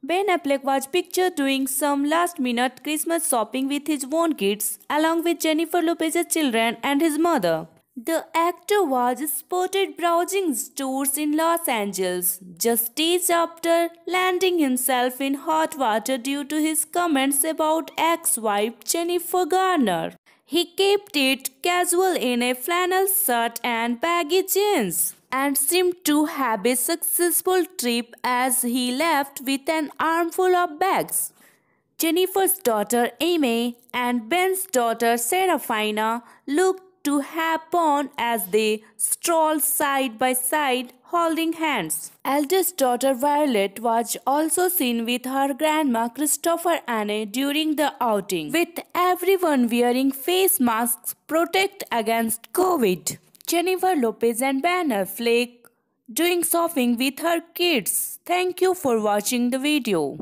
Ben Affleck was pictured doing some last minute Christmas shopping with his own kids, along with Jennifer Lopez's children and his mother. The actor was spotted browsing stores in Los Angeles just days after landing himself in hot water due to his comments about ex-wife Jennifer Garner. He kept it casual in a flannel shirt and baggy jeans and seemed to have a successful trip as he left with an armful of bags. Jennifer's daughter Amy and Ben's daughter Seraphina looked to happen as they strolled side by side holding hands. Eldest daughter Violet was also seen with her grandma Christopher Anne during the outing, with everyone wearing face masks protect against COVID. Jennifer Lopez and Banner Flake doing shopping with her kids. Thank you for watching the video.